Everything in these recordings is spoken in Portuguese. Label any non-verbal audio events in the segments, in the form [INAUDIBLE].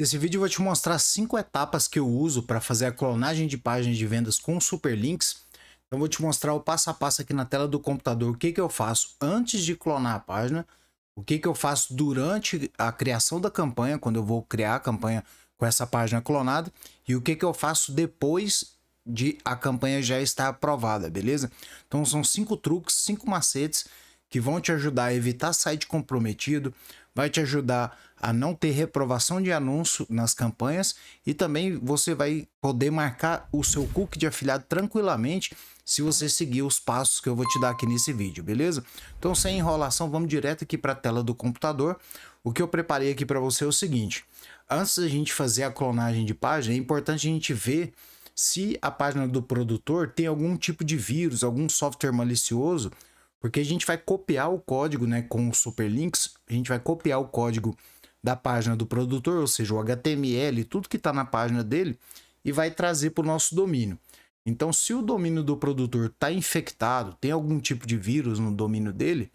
Nesse vídeo eu vou te mostrar cinco etapas que eu uso para fazer a clonagem de páginas de vendas com superlinks. Então eu vou te mostrar o passo a passo aqui na tela do computador, o que, que eu faço antes de clonar a página, o que, que eu faço durante a criação da campanha, quando eu vou criar a campanha com essa página clonada, e o que, que eu faço depois de a campanha já estar aprovada, beleza? Então são cinco truques, cinco macetes que vão te ajudar a evitar site comprometido, vai te ajudar a não ter reprovação de anúncio nas campanhas e também você vai poder marcar o seu cookie de afiliado tranquilamente se você seguir os passos que eu vou te dar aqui nesse vídeo, beleza? Então, sem enrolação, vamos direto aqui para a tela do computador. O que eu preparei aqui para você é o seguinte: antes da gente fazer a clonagem de página, é importante a gente ver se a página do produtor tem algum tipo de vírus, algum software malicioso porque a gente vai copiar o código, né, com os superlinks, a gente vai copiar o código da página do produtor, ou seja, o HTML, tudo que está na página dele, e vai trazer para o nosso domínio. Então, se o domínio do produtor está infectado, tem algum tipo de vírus no domínio dele,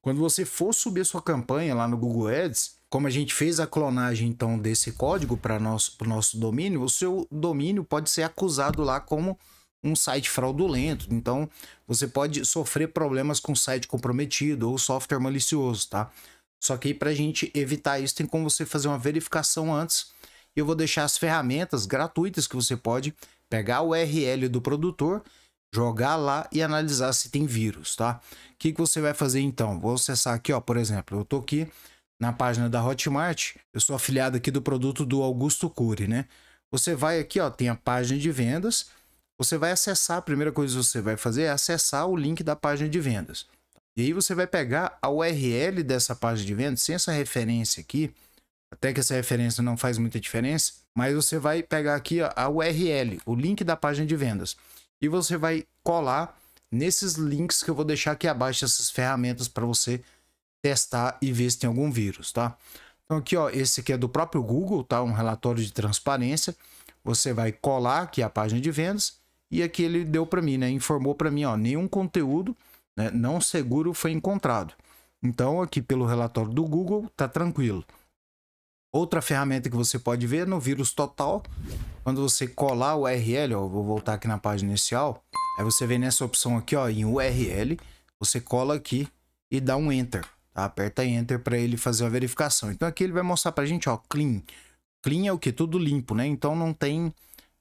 quando você for subir sua campanha lá no Google Ads, como a gente fez a clonagem então desse código para o nosso, nosso domínio, o seu domínio pode ser acusado lá como um site fraudulento. Então, você pode sofrer problemas com site comprometido ou software malicioso, tá? Só que para a gente evitar isso, tem como você fazer uma verificação antes. Eu vou deixar as ferramentas gratuitas que você pode pegar o URL do produtor, jogar lá e analisar se tem vírus, tá? O que, que você vai fazer então? Vou acessar aqui, ó, por exemplo, eu tô aqui na página da Hotmart, eu sou afiliado aqui do produto do Augusto Cury, né? Você vai aqui, ó, tem a página de vendas, você vai acessar, a primeira coisa que você vai fazer é acessar o link da página de vendas. E aí você vai pegar a URL dessa página de vendas, sem essa referência aqui, até que essa referência não faz muita diferença, mas você vai pegar aqui ó, a URL, o link da página de vendas. E você vai colar nesses links que eu vou deixar aqui abaixo, essas ferramentas para você testar e ver se tem algum vírus, tá? Então aqui, ó, esse aqui é do próprio Google, tá? Um relatório de transparência. Você vai colar aqui a página de vendas e aqui é ele deu para mim, né? Informou para mim, ó, nenhum conteúdo né, não seguro foi encontrado. Então, aqui pelo relatório do Google, tá tranquilo. Outra ferramenta que você pode ver no vírus total, quando você colar o URL, ó, vou voltar aqui na página inicial, aí você vem nessa opção aqui, ó, em URL, você cola aqui e dá um enter, tá? Aperta enter para ele fazer a verificação. Então aqui ele vai mostrar pra gente, ó, clean. Clean é o que? Tudo limpo, né? Então não tem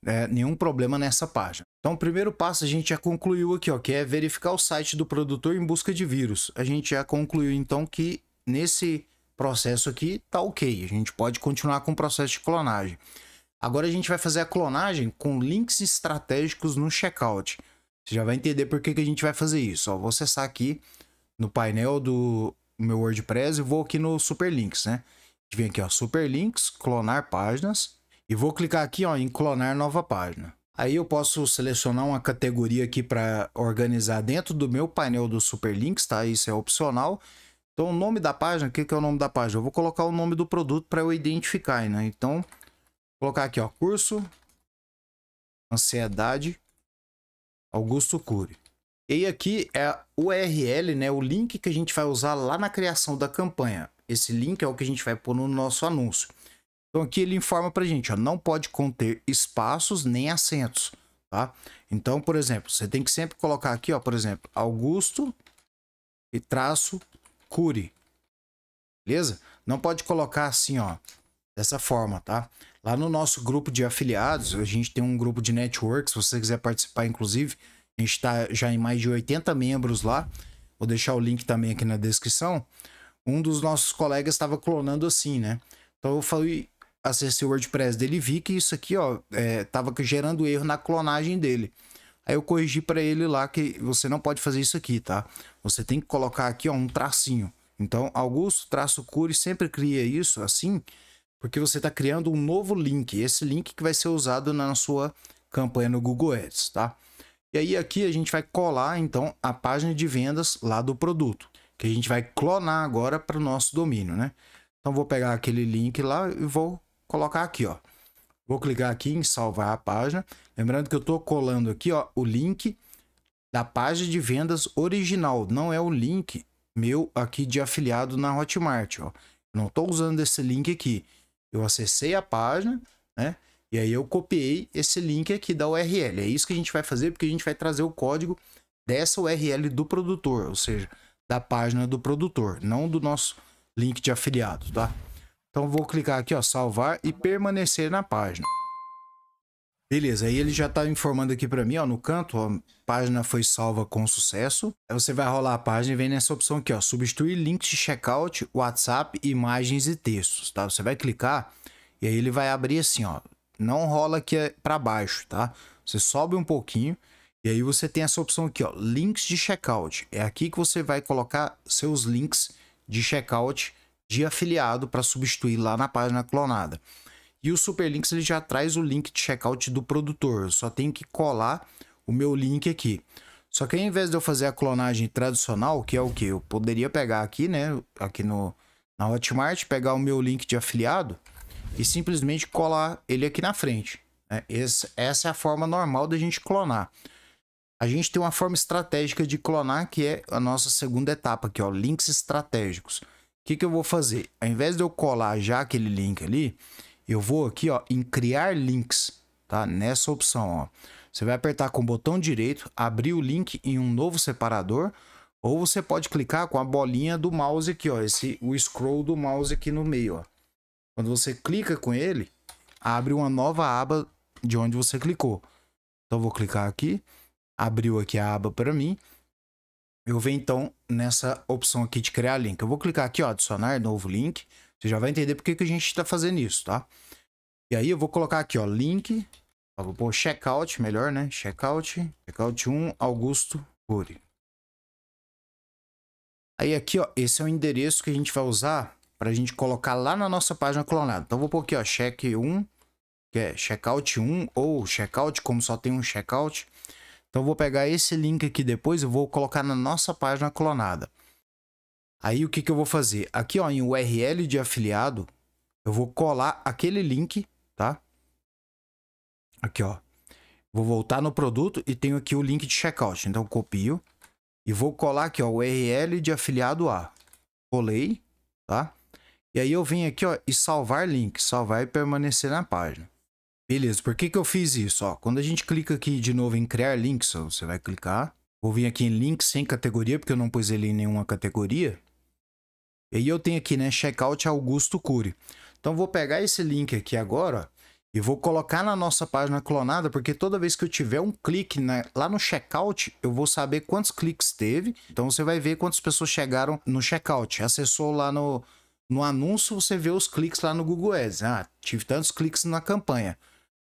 é, nenhum problema nessa página. Então, o primeiro passo a gente já concluiu aqui, ó, que é verificar o site do produtor em busca de vírus. A gente já concluiu então que nesse processo aqui tá ok, a gente pode continuar com o processo de clonagem. Agora a gente vai fazer a clonagem com links estratégicos no checkout. Você já vai entender por que, que a gente vai fazer isso. Ó, vou acessar aqui no painel do meu WordPress e vou aqui no Superlinks, né? A gente vem aqui, ó, Superlinks, clonar páginas. E vou clicar aqui ó, em clonar nova página. Aí eu posso selecionar uma categoria aqui para organizar dentro do meu painel dos superlinks, tá? Isso é opcional. Então o nome da página, o que, que é o nome da página? Eu vou colocar o nome do produto para eu identificar, né? Então, colocar aqui ó, curso, ansiedade, Augusto Cury. E aqui é a URL, né, o link que a gente vai usar lá na criação da campanha. Esse link é o que a gente vai pôr no nosso anúncio. Então aqui ele informa pra gente, ó, não pode conter espaços nem acentos, tá? Então, por exemplo, você tem que sempre colocar aqui, ó, por exemplo, Augusto e traço Cury. Beleza? Não pode colocar assim, ó, dessa forma, tá? Lá no nosso grupo de afiliados, a gente tem um grupo de network, se você quiser participar, inclusive, a gente está já em mais de 80 membros lá. Vou deixar o link também aqui na descrição. Um dos nossos colegas estava clonando assim, né? Então eu falei acessei o WordPress dele e vi que isso aqui, ó, é, tava gerando erro na clonagem dele. Aí eu corrigi para ele lá que você não pode fazer isso aqui, tá? Você tem que colocar aqui, ó, um tracinho. Então, Augusto traço cure sempre cria isso assim, porque você está criando um novo link. Esse link que vai ser usado na sua campanha no Google Ads, tá? E aí aqui a gente vai colar então a página de vendas lá do produto, que a gente vai clonar agora para o nosso domínio, né? Então vou pegar aquele link lá e vou colocar aqui, ó. Vou clicar aqui em salvar a página. Lembrando que eu estou colando aqui ó, o link da página de vendas original. Não é o link meu aqui de afiliado na Hotmart. Ó. Não estou usando esse link aqui. Eu acessei a página, né? E aí eu copiei esse link aqui da URL. É isso que a gente vai fazer, porque a gente vai trazer o código dessa URL do produtor, ou seja, da página do produtor, não do nosso link de afiliado, tá? Então vou clicar aqui, ó, salvar e permanecer na página. Beleza, aí ele já está informando aqui para mim, ó, no canto, ó, a página foi salva com sucesso. Aí você vai rolar a página e vem nessa opção aqui, ó, substituir links de checkout, WhatsApp, imagens e textos, tá? Você vai clicar e aí ele vai abrir assim, ó, não rola aqui é, para baixo, tá? Você sobe um pouquinho e aí você tem essa opção aqui, ó, links de checkout. É aqui que você vai colocar seus links de checkout de afiliado para substituir lá na página clonada. E o Superlinks ele já traz o link de checkout do produtor. Eu só tenho que colar o meu link aqui. Só que ao invés de eu fazer a clonagem tradicional, que é o que eu poderia pegar aqui, né, aqui no na Hotmart, pegar o meu link de afiliado e simplesmente colar ele aqui na frente. Né? Esse, essa é a forma normal da gente clonar. A gente tem uma forma estratégica de clonar que é a nossa segunda etapa aqui, ó, links estratégicos que, que eu vou fazer? Ao invés de eu colar já aquele link ali, eu vou aqui ó, em criar links, tá? Nessa opção, ó. Você vai apertar com o botão direito, abrir o link em um novo separador, ou você pode clicar com a bolinha do mouse aqui, ó, esse, o scroll do mouse aqui no meio, ó. Quando você clica com ele, abre uma nova aba de onde você clicou. Então, vou clicar aqui, abriu aqui a aba para mim, eu venho então nessa opção aqui de criar link. Eu vou clicar aqui, ó, adicionar novo link. Você já vai entender porque que a gente está fazendo isso, tá? E aí eu vou colocar aqui, ó, link. vou pôr checkout, melhor, né? Checkout, checkout 1, Augusto Puri. Aí aqui, ó, esse é o endereço que a gente vai usar para a gente colocar lá na nossa página clonada. Então, vou pôr aqui, ó, check 1, que é checkout 1 ou checkout, como só tem um checkout. Então eu vou pegar esse link aqui depois e vou colocar na nossa página clonada. Aí o que, que eu vou fazer? Aqui ó, em URL de afiliado, eu vou colar aquele link, tá? Aqui ó. Vou voltar no produto e tenho aqui o link de checkout. Então copio e vou colar aqui ó, URL de afiliado A. Colei, tá? E aí eu venho aqui ó, e salvar link, salvar e permanecer na página. Beleza, por que, que eu fiz isso? Ó, quando a gente clica aqui de novo em criar links, ó, você vai clicar. Vou vir aqui em links sem categoria, porque eu não pus ele em nenhuma categoria. E aí eu tenho aqui, né, checkout Augusto Cury. Então vou pegar esse link aqui agora ó, e vou colocar na nossa página clonada, porque toda vez que eu tiver um clique né, lá no checkout, eu vou saber quantos cliques teve. Então você vai ver quantas pessoas chegaram no checkout. Acessou lá no, no anúncio, você vê os cliques lá no Google Ads. Ah, tive tantos cliques na campanha.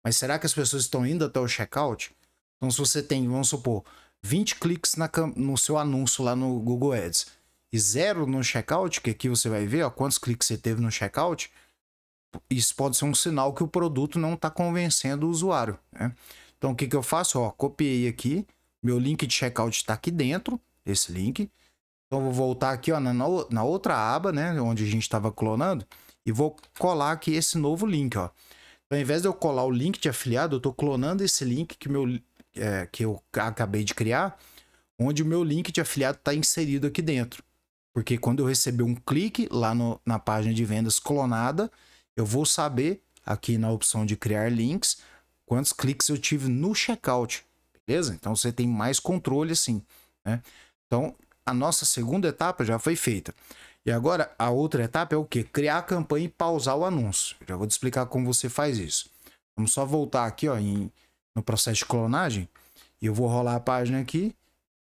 Mas será que as pessoas estão indo até o checkout? Então, se você tem, vamos supor, 20 cliques na, no seu anúncio lá no Google Ads e zero no checkout, que aqui você vai ver ó, quantos cliques você teve no checkout, isso pode ser um sinal que o produto não está convencendo o usuário. Né? Então, o que, que eu faço? Ó, copiei aqui, meu link de checkout está aqui dentro, esse link. Então, vou voltar aqui ó, na, na outra aba, né, onde a gente estava clonando, e vou colar aqui esse novo link. Ó ao invés de eu colar o link de afiliado, eu estou clonando esse link que, meu, é, que eu acabei de criar, onde o meu link de afiliado está inserido aqui dentro. Porque quando eu receber um clique lá no, na página de vendas clonada, eu vou saber aqui na opção de criar links quantos cliques eu tive no checkout. Beleza? Então você tem mais controle assim. Né? Então a nossa segunda etapa já foi feita. E agora a outra etapa é o que? Criar a campanha e pausar o anúncio. já vou te explicar como você faz isso. Vamos só voltar aqui ó, em, no processo de clonagem. E eu vou rolar a página aqui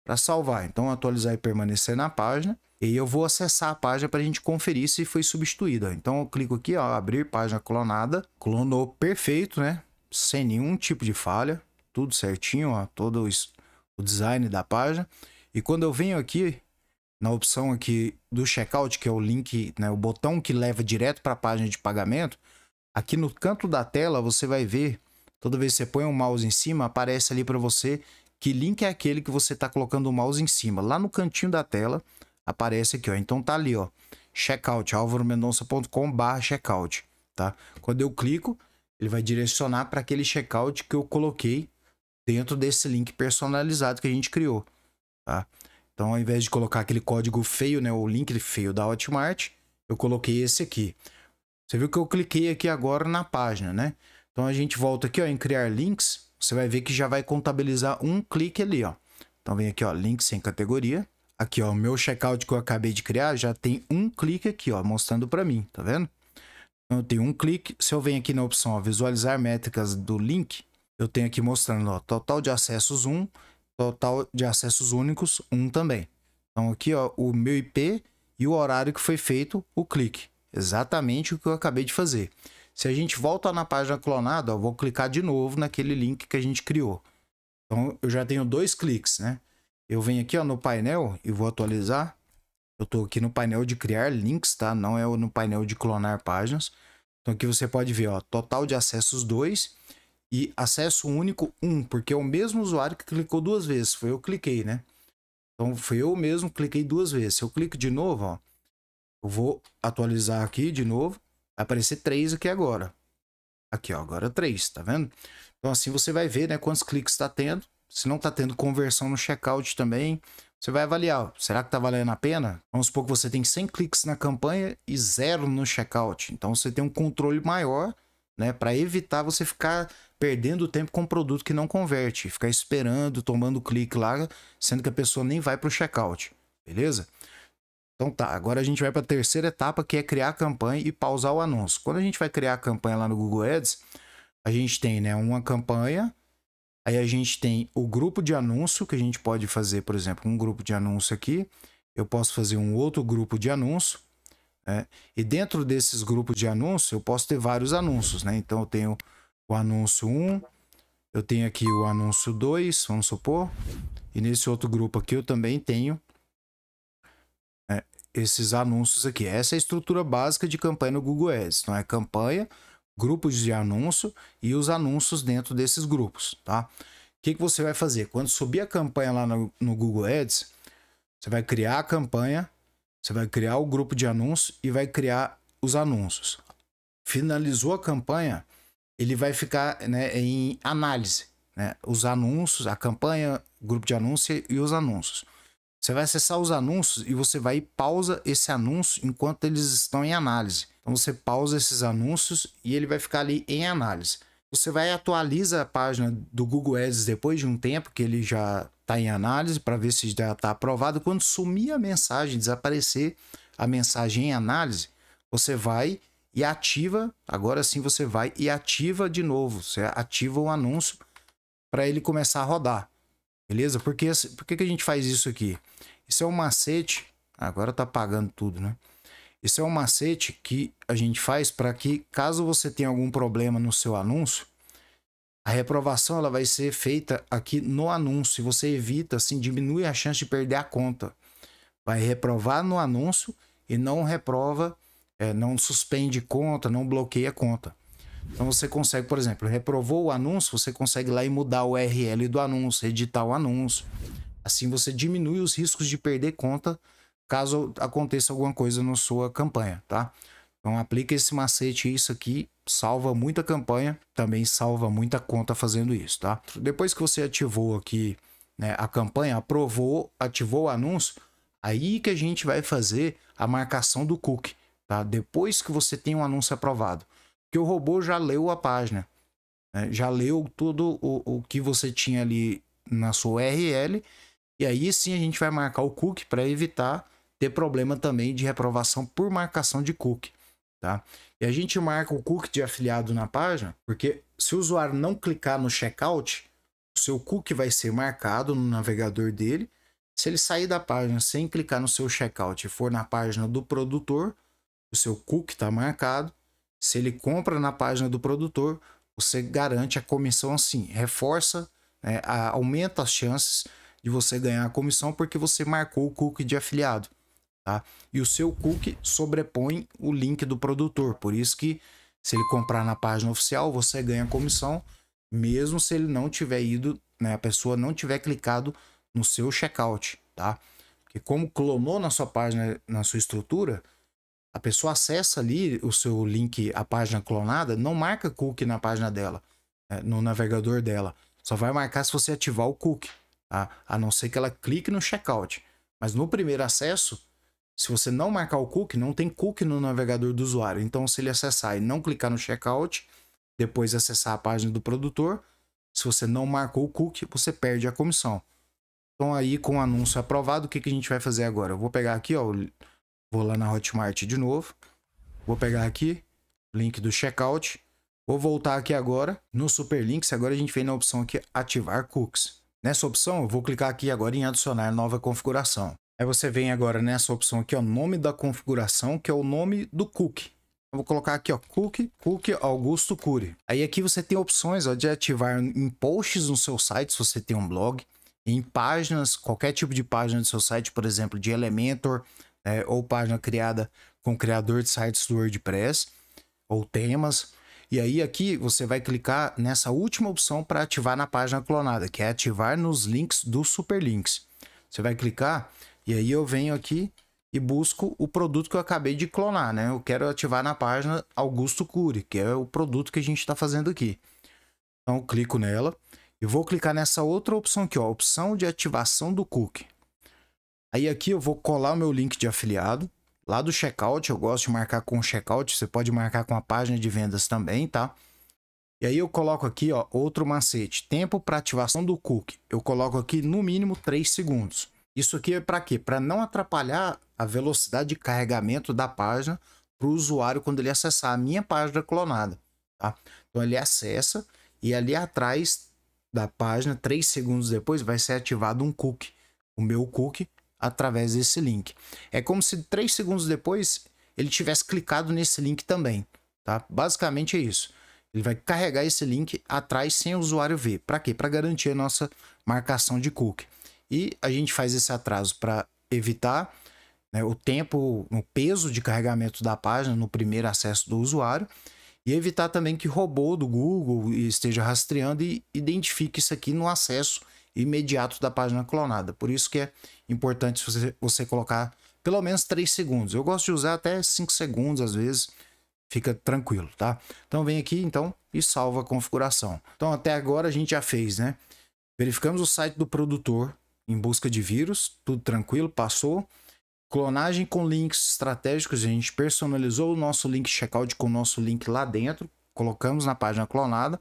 para salvar. Então, atualizar e permanecer na página. E eu vou acessar a página para a gente conferir se foi substituída. Então, eu clico aqui, ó, abrir página clonada. Clonou perfeito, né? Sem nenhum tipo de falha. Tudo certinho, ó, todo o design da página. E quando eu venho aqui na opção aqui do checkout, que é o link, né, o botão que leva direto para a página de pagamento, aqui no canto da tela você vai ver, toda vez que você põe o um mouse em cima, aparece ali para você que link é aquele que você está colocando o mouse em cima. Lá no cantinho da tela aparece aqui, ó. Então tá ali, ó, checkout, alvaromendonça.com/barra checkout, tá? Quando eu clico, ele vai direcionar para aquele checkout que eu coloquei dentro desse link personalizado que a gente criou, tá? Então, ao invés de colocar aquele código feio, né, o link feio da Hotmart, eu coloquei esse aqui. Você viu que eu cliquei aqui agora na página, né? Então a gente volta aqui, ó, em criar links, você vai ver que já vai contabilizar um clique ali, ó. Então vem aqui, ó, links sem categoria. Aqui, ó, o meu checkout que eu acabei de criar já tem um clique aqui, ó, mostrando para mim, tá vendo? Então eu tenho um clique, se eu venho aqui na opção ó, visualizar métricas do link, eu tenho aqui mostrando, ó, total de acessos 1, um, Total de acessos únicos, um também. Então aqui ó, o meu IP e o horário que foi feito o clique. Exatamente o que eu acabei de fazer. Se a gente volta na página clonada, ó, vou clicar de novo naquele link que a gente criou. Então eu já tenho dois cliques, né? Eu venho aqui ó, no painel e vou atualizar. Eu estou aqui no painel de criar links, tá? Não é no painel de clonar páginas. Então aqui você pode ver, ó, total de acessos 2 e acesso único um porque é o mesmo usuário que clicou duas vezes. Foi eu que cliquei, né? Então foi eu mesmo que cliquei duas vezes. Se eu clico de novo, ó, eu vou atualizar aqui de novo. Vai aparecer três aqui agora. Aqui, ó, agora três tá vendo? Então assim você vai ver, né, quantos cliques está tendo. Se não está tendo conversão no checkout também, você vai avaliar. Ó, será que está valendo a pena? Vamos supor que você tem 100 cliques na campanha e zero no checkout. Então você tem um controle maior, né, para evitar você ficar perdendo tempo com um produto que não converte, ficar esperando, tomando clique lá, sendo que a pessoa nem vai para o checkout, beleza? Então tá, agora a gente vai para a terceira etapa que é criar a campanha e pausar o anúncio. Quando a gente vai criar a campanha lá no Google Ads, a gente tem né, uma campanha, aí a gente tem o grupo de anúncio que a gente pode fazer, por exemplo, um grupo de anúncio aqui, eu posso fazer um outro grupo de anúncio, né? e dentro desses grupos de anúncio eu posso ter vários anúncios, né? Então eu tenho o anúncio 1, eu tenho aqui o anúncio 2, vamos supor, e nesse outro grupo aqui eu também tenho né, esses anúncios aqui. Essa é a estrutura básica de campanha no Google Ads, não é campanha, grupos de anúncio e os anúncios dentro desses grupos, tá? O que, que você vai fazer? Quando subir a campanha lá no, no Google Ads, você vai criar a campanha, você vai criar o grupo de anúncios e vai criar os anúncios. Finalizou a campanha, ele vai ficar né, em análise. Né? Os anúncios, a campanha, grupo de anúncio e os anúncios. Você vai acessar os anúncios e você vai e pausa esse anúncio enquanto eles estão em análise. Então você pausa esses anúncios e ele vai ficar ali em análise. Você vai atualiza a página do Google Ads depois de um tempo que ele já está em análise para ver se já está aprovado. Quando sumir a mensagem, desaparecer a mensagem em análise, você vai e ativa. Agora sim você vai e ativa de novo. Você ativa o anúncio para ele começar a rodar. Beleza? Por que, por que, a gente faz isso aqui? Isso é um macete. Agora tá pagando tudo, né? Isso é um macete que a gente faz para que, caso você tenha algum problema no seu anúncio, a reprovação ela vai ser feita aqui no anúncio. Você evita, assim, diminui a chance de perder a conta. Vai reprovar no anúncio e não reprova é, não suspende conta, não bloqueia conta. Então você consegue, por exemplo, reprovou o anúncio, você consegue lá e mudar o URL do anúncio, editar o anúncio. Assim você diminui os riscos de perder conta caso aconteça alguma coisa na sua campanha, tá? Então aplica esse macete isso aqui, salva muita campanha, também salva muita conta fazendo isso, tá? Depois que você ativou aqui né, a campanha, aprovou, ativou o anúncio, aí que a gente vai fazer a marcação do cookie tá? Depois que você tem um anúncio aprovado, que o robô já leu a página, né? já leu tudo o, o que você tinha ali na sua URL, e aí sim a gente vai marcar o cookie para evitar ter problema também de reprovação por marcação de cookie, tá? E a gente marca o cookie de afiliado na página, porque se o usuário não clicar no checkout, o seu cookie vai ser marcado no navegador dele. Se ele sair da página sem clicar no seu checkout e for na página do produtor, o seu cookie está marcado. Se ele compra na página do produtor, você garante a comissão assim, reforça, né, a, aumenta as chances de você ganhar a comissão porque você marcou o cookie de afiliado. Tá? E o seu cookie sobrepõe o link do produtor, por isso que se ele comprar na página oficial, você ganha comissão, mesmo se ele não tiver ido, né, a pessoa não tiver clicado no seu checkout, tá? Porque como clonou na sua página, na sua estrutura, a pessoa acessa ali o seu link, a página clonada, não marca cookie na página dela, eh, no navegador dela. Só vai marcar se você ativar o cookie, tá? a não ser que ela clique no checkout. Mas no primeiro acesso, se você não marcar o cookie, não tem cookie no navegador do usuário. Então, se ele acessar e não clicar no checkout, depois acessar a página do produtor, se você não marcou o cookie, você perde a comissão. Então, aí com o anúncio aprovado, o que, que a gente vai fazer agora? Eu vou pegar aqui ó, Vou lá na Hotmart de novo. Vou pegar aqui, link do checkout. Vou voltar aqui agora no Superlinks. Agora a gente vem na opção aqui ativar cookies. Nessa opção, eu vou clicar aqui agora em adicionar nova configuração. Aí você vem agora nessa opção aqui, o nome da configuração, que é o nome do cookie. Eu vou colocar aqui, ó, cookie, cookie Augusto Cury. Aí aqui você tem opções ó, de ativar em posts no seu site, se você tem um blog, em páginas, qualquer tipo de página do seu site, por exemplo, de Elementor, né, ou página criada com criador de sites do WordPress ou temas. E aí aqui você vai clicar nessa última opção para ativar na página clonada, que é ativar nos links dos superlinks. Você vai clicar e aí eu venho aqui e busco o produto que eu acabei de clonar, né? Eu quero ativar na página Augusto Cury, que é o produto que a gente está fazendo aqui. Então clico nela e vou clicar nessa outra opção aqui, ó, opção de ativação do cookie. Aí aqui eu vou colar o meu link de afiliado. Lá do checkout, eu gosto de marcar com o checkout, você pode marcar com a página de vendas também, tá? E aí eu coloco aqui, ó, outro macete, tempo para ativação do cookie. Eu coloco aqui no mínimo 3 segundos. Isso aqui é para quê? Para não atrapalhar a velocidade de carregamento da página para o usuário quando ele acessar a minha página clonada, tá? Então ele acessa e ali atrás da página, 3 segundos depois, vai ser ativado um cookie, o meu cookie, através desse link. É como se três segundos depois ele tivesse clicado nesse link também, tá? Basicamente é isso. Ele vai carregar esse link atrás sem o usuário ver. Para quê? Para garantir a nossa marcação de cookie. E a gente faz esse atraso para evitar né, o tempo, o peso de carregamento da página no primeiro acesso do usuário e evitar também que robô do Google esteja rastreando e identifique isso aqui no acesso imediato da página clonada. Por isso que é importante você, você colocar pelo menos 3 segundos. Eu gosto de usar até 5 segundos, às vezes fica tranquilo, tá? Então vem aqui então e salva a configuração. Então até agora a gente já fez, né? Verificamos o site do produtor em busca de vírus, tudo tranquilo, passou. Clonagem com links estratégicos, a gente personalizou o nosso link checkout com o nosso link lá dentro, colocamos na página clonada.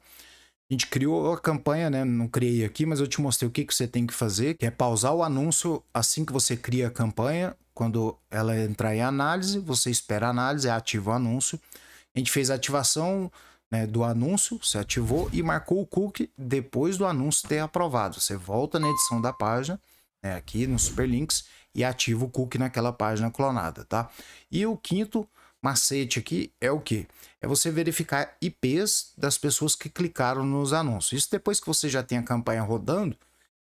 A gente criou a campanha, né? Não criei aqui, mas eu te mostrei o que, que você tem que fazer, que é pausar o anúncio assim que você cria a campanha. Quando ela entrar em análise, você espera a análise, ativa o anúncio. A gente fez a ativação né, do anúncio, você ativou e marcou o cookie depois do anúncio ter aprovado. Você volta na edição da página, né, aqui no Superlinks, e ativa o cookie naquela página clonada, tá? E o quinto macete aqui é o que? É você verificar IPs das pessoas que clicaram nos anúncios. Isso depois que você já tem a campanha rodando,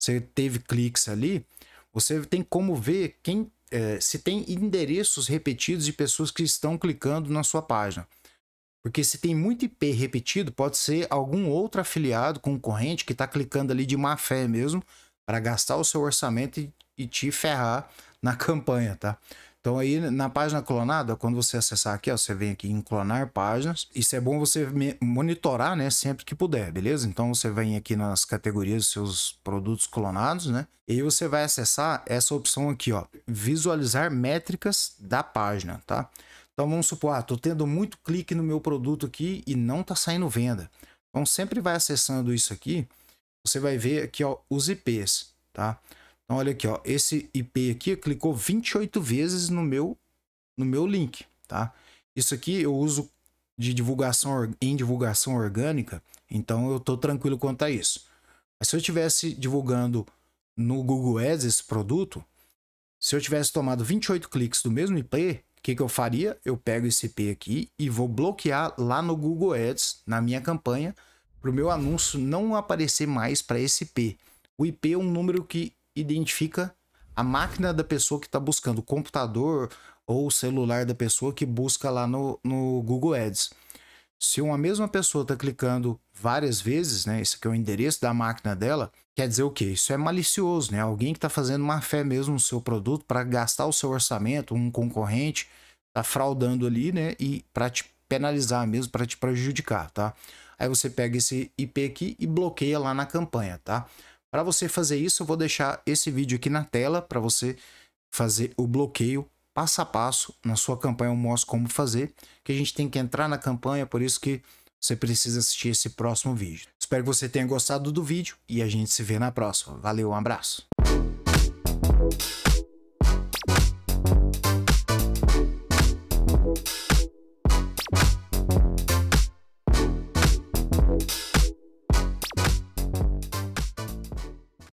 você teve cliques ali, você tem como ver quem é, se tem endereços repetidos de pessoas que estão clicando na sua página. Porque se tem muito IP repetido, pode ser algum outro afiliado concorrente que está clicando ali de má fé mesmo para gastar o seu orçamento e, e te ferrar na [LAUGHS] campanha, tá? Então aí na página clonada, quando você acessar aqui, ó, você vem aqui em clonar páginas. Isso é bom você monitorar, né, sempre que puder, beleza? Então você vem aqui nas categorias dos seus produtos clonados, né? E você vai acessar essa opção aqui, ó, visualizar métricas da página, tá? Então vamos supor, ah, tô tendo muito clique no meu produto aqui e não tá saindo venda. Então sempre vai acessando isso aqui, você vai ver aqui, ó, os IPs, tá? Então olha aqui, ó, esse IP aqui clicou 28 vezes no meu no meu link, tá? Isso aqui eu uso de divulgação em divulgação orgânica, então eu estou tranquilo quanto a isso. Mas se eu estivesse divulgando no Google Ads esse produto, se eu tivesse tomado 28 cliques do mesmo IP, o que, que eu faria? Eu pego esse IP aqui e vou bloquear lá no Google Ads, na minha campanha, para o meu anúncio não aparecer mais para esse IP. O IP é um número que identifica a máquina da pessoa que está buscando, o computador ou o celular da pessoa que busca lá no, no Google Ads. Se uma mesma pessoa está clicando várias vezes, né? Esse aqui é o endereço da máquina dela. Quer dizer o quê? Isso é malicioso, né? Alguém que está fazendo má fé mesmo no seu produto para gastar o seu orçamento, um concorrente está fraudando ali, né? E para te penalizar mesmo, para te prejudicar, tá? Aí você pega esse IP aqui e bloqueia lá na campanha, tá? Para você fazer isso, eu vou deixar esse vídeo aqui na tela para você fazer o bloqueio passo a passo na sua campanha. Eu mostro como fazer, que a gente tem que entrar na campanha, por isso que você precisa assistir esse próximo vídeo. Espero que você tenha gostado do vídeo e a gente se vê na próxima. Valeu, um abraço.